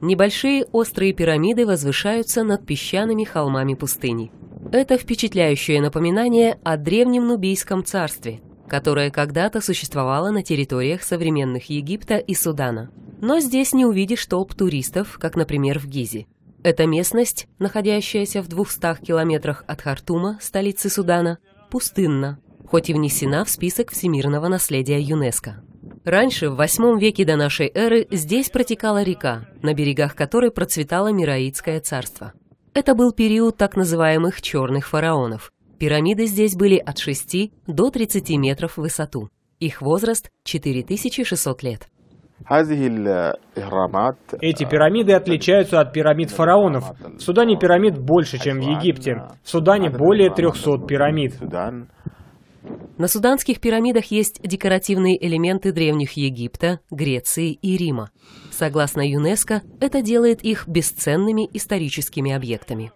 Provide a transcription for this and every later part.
Небольшие острые пирамиды возвышаются над песчаными холмами пустыни. Это впечатляющее напоминание о древнем Нубийском царстве, которое когда-то существовало на территориях современных Египта и Судана. Но здесь не увидишь толп туристов, как, например, в Гизе. Эта местность, находящаяся в 200 километрах от Хартума, столицы Судана, пустынна, хоть и внесена в список всемирного наследия ЮНЕСКО. Раньше, в восьмом веке до нашей эры, здесь протекала река, на берегах которой процветало Мираитское царство. Это был период так называемых «черных фараонов». Пирамиды здесь были от 6 до 30 метров в высоту. Их возраст – 4600 лет. Эти пирамиды отличаются от пирамид фараонов. В Судане пирамид больше, чем в Египте. В Судане более 300 пирамид. На суданских пирамидах есть декоративные элементы древних Египта, Греции и Рима. Согласно ЮНЕСКО, это делает их бесценными историческими объектами.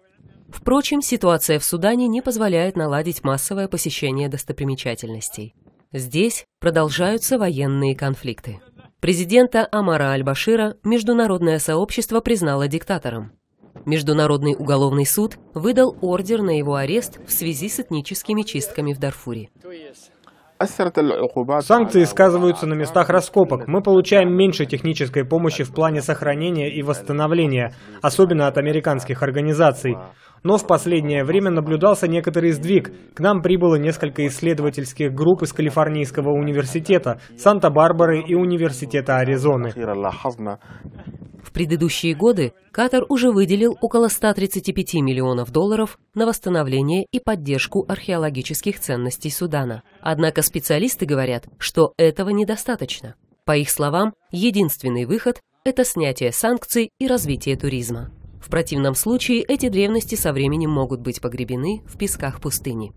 Впрочем, ситуация в Судане не позволяет наладить массовое посещение достопримечательностей. Здесь продолжаются военные конфликты. Президента Амара Аль-Башира международное сообщество признало диктатором. Международный уголовный суд выдал ордер на его арест в связи с этническими чистками в Дарфуре. Санкции сказываются на местах раскопок. Мы получаем меньше технической помощи в плане сохранения и восстановления, особенно от американских организаций. Но в последнее время наблюдался некоторый сдвиг. К нам прибыло несколько исследовательских групп из Калифорнийского университета, Санта-Барбары и Университета Аризоны предыдущие годы Катар уже выделил около 135 миллионов долларов на восстановление и поддержку археологических ценностей Судана. Однако специалисты говорят, что этого недостаточно. По их словам, единственный выход – это снятие санкций и развитие туризма. В противном случае эти древности со временем могут быть погребены в песках пустыни.